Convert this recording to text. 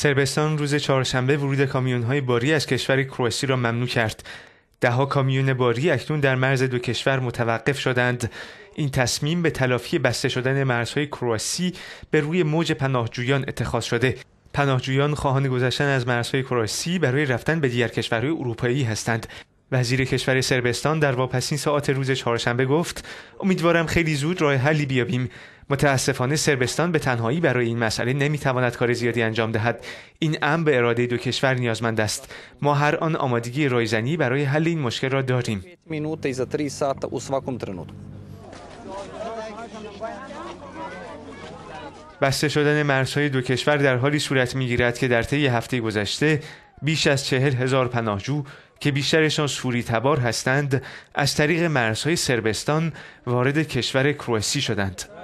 سربستان روز چهارشنبه ورود های باری از کشور کرواسی را ممنوع کرد. دهها کامیون باری اکنون در مرز دو کشور متوقف شدند. این تصمیم به تلافی بسته شدن مرزهای کرواسی به روی موج پناهجویان اتخاذ شده. پناهجویان خواهان گذشتن از مرزهای کرواسی برای رفتن به دیگر کشورهای اروپایی هستند. وزیر کشور سربستان در واپسین ساعات روز چهارشنبه گفت: امیدوارم خیلی زود راه حلی بیابیم. متاسفانه سربستان به تنهایی برای این مسئله نمیتواند کار زیادی انجام دهد این امر به اراده دو کشور نیازمند است ما هر آن آمادگی رایزنی برای حل این مشکل را داریم بسته شدن مرزهای دو کشور در حالی صورت میگیرد که در طی هفته گذشته بیش از چهل هزار پناهجو که بیشترشان سوری تبار هستند از طریق مرزهای سربستان وارد کشور کرواسی شدند.